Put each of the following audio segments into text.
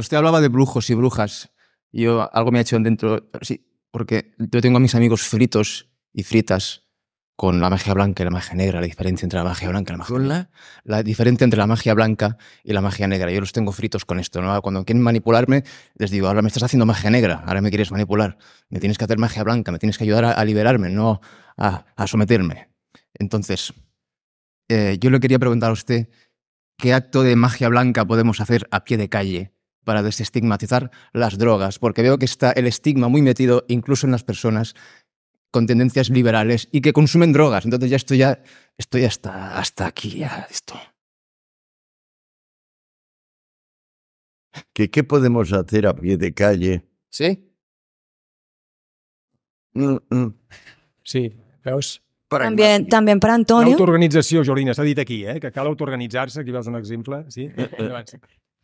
usted hablaba de brujos y brujas. yo algo me ha hecho dentro. Sí, porque yo tengo a mis amigos fritos y fritas con la magia blanca y la magia negra, la diferencia entre la magia blanca y la magia negra. La, diferencia entre la magia blanca y la magia negra. Yo los tengo fritos con esto. ¿no? Cuando quieren manipularme, les digo, ahora me estás haciendo magia negra, ahora me quieres manipular. Me tienes que hacer magia blanca, me tienes que ayudar a, liberarme, no a, someterme. Entonces, eh, yo le quería preguntar a usted, ¿qué acto de magia blanca podemos hacer a pie de calle para desestigmatizar las drogas, porque veo que está el estigma muy metido incluso en las personas con tendencias liberales y que consumen drogas. Entonces ya estoy, ya, estoy hasta, hasta aquí, ya esto. ¿Qué, ¿Qué podemos hacer a pie de calle? ¿Sí? Mm, mm. sí Sí, para también también per Antonio. L'autoorganització, Jorina, s'ha aquí, eh? que acaba autoorganizarse, aquí veus un ejemplo Sí? Eh, eh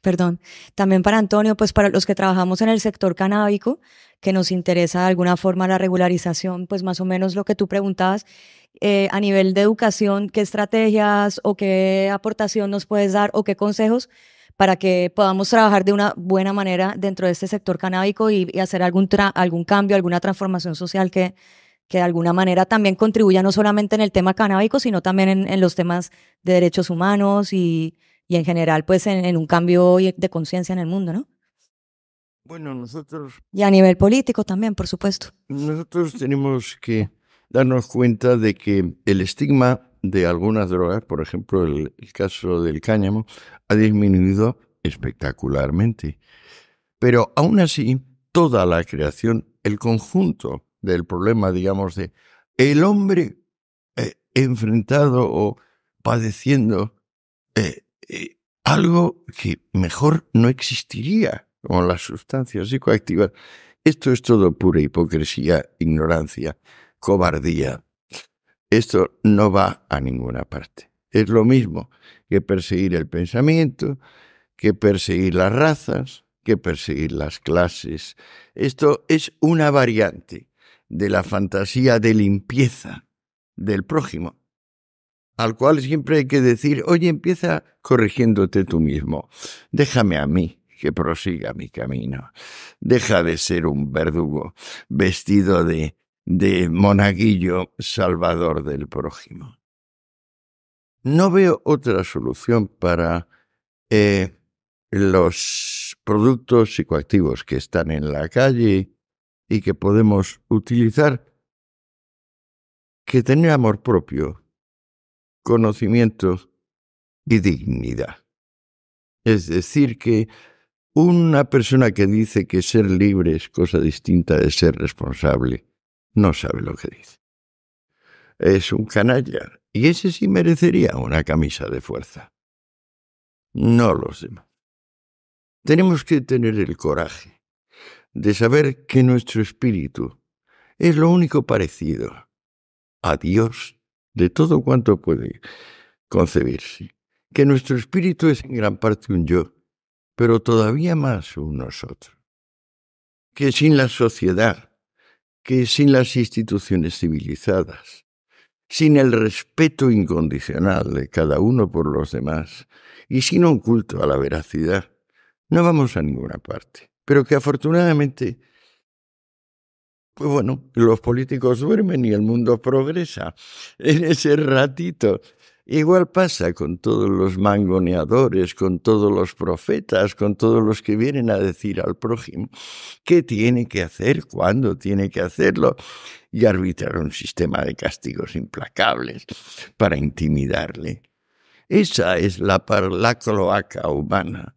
perdón. También para Antonio, pues para los que trabajamos en el sector canábico, que nos interesa de alguna forma la regularización, pues más o menos lo que tú preguntabas, eh, a nivel de educación, qué estrategias o qué aportación nos puedes dar o qué consejos para que podamos trabajar de una buena manera dentro de este sector canábico y, hacer algún, algún cambio, alguna transformación social que, que de alguna manera también contribuya no solamente en el tema canábico, sino también en, en los temas de derechos humanos y, y en general, pues en, un cambio de conciencia en el mundo, ¿no? Bueno, nosotros... Y a nivel político también, por supuesto. Nosotros tenemos que darnos cuenta de que el estigma de algunas drogas, por ejemplo el, caso del cáñamo, ha disminuido espectacularmente. Pero aún así, toda la creación, el conjunto del problema, digamos, de el hombre eh, enfrentado o padeciendo eh, eh, algo que mejor no existiría como las sustancias psicoactivas. Esto es todo pura hipocresía, ignorancia, cobardía. Esto no va a ninguna parte. Es lo mismo que perseguir el pensamiento, que perseguir las razas, que perseguir las clases. Esto es una variante de la fantasía de limpieza del prójimo, al cual siempre hay que decir, oye, empieza corrigiéndote tú mismo. Déjame a mí que prosiga mi camino. Deja de ser un verdugo vestido de, de monaguillo salvador del prójimo. No veo otra solución para eh, los productos psicoactivos que están en la calle y que podemos utilizar que tener amor propio conocimientos y dignidad. Es decir, que una persona que dice que ser libre es cosa distinta de ser responsable, no sabe lo que dice. Es un canalla, y ese sí merecería una camisa de fuerza. No los demás. Tenemos que tener el coraje de saber que nuestro espíritu es lo único parecido a Dios de todo cuanto puede concebirse. Que nuestro espíritu es en gran parte un yo, pero todavía más un nosotros. Que sin la sociedad, que sin las instituciones civilizadas, sin el respeto incondicional de cada uno por los demás y sin un culto a la veracidad, no vamos a ninguna parte. Pero que afortunadamente pues bueno, los políticos duermen y el mundo progresa en ese ratito. Igual pasa con todos los mangoneadores, con todos los profetas, con todos los que vienen a decir al prójimo qué tiene que hacer, cuándo tiene que hacerlo, y arbitrar un sistema de castigos implacables para intimidarle. Esa es la, la cloaca humana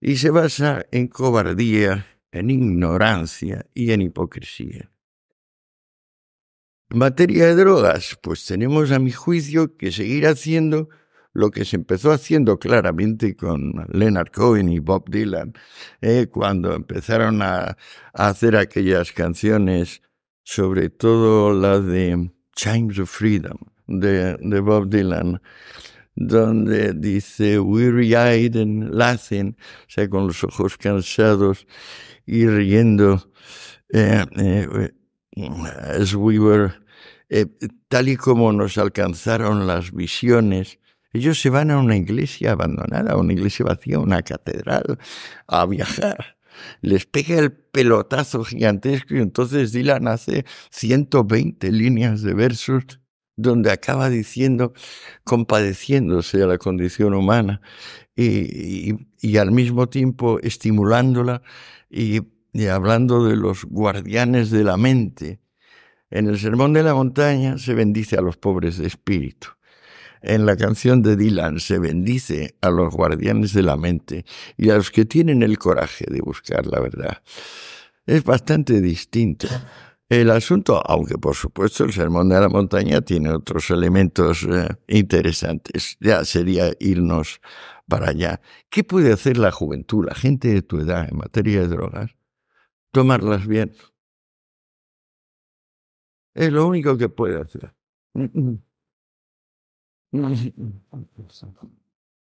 y se basa en cobardía, en ignorancia y en hipocresía. En materia de drogas, pues tenemos a mi juicio que seguir haciendo lo que se empezó haciendo claramente con Leonard Cohen y Bob Dylan, eh, cuando empezaron a, hacer aquellas canciones, sobre todo la de Chimes of Freedom de, Bob Dylan, donde dice weary-eyed and laughing, o sea, con los ojos cansados y riendo, eh, eh, as we were eh, tal y como nos alcanzaron las visiones, ellos se van a una iglesia abandonada, a una iglesia vacía, a una catedral, a viajar. Les pega el pelotazo gigantesco y entonces Dylan hace 120 líneas de versos donde acaba diciendo, compadeciéndose a la condición humana y, al mismo tiempo estimulándola y hablando de los guardianes de la mente en el Sermón de la Montaña se bendice a los pobres de espíritu. En la canción de Dylan se bendice a los guardianes de la mente y a los que tienen el coraje de buscar la verdad. Es bastante distinto. El asunto, aunque por supuesto el Sermón de la Montaña tiene otros elementos eh, interesantes, ya sería irnos para allá. ¿Qué puede hacer la juventud, la gente de tu edad en materia de drogas? Tomarlas bien. Es lo único que puede hacer. Mm, mm.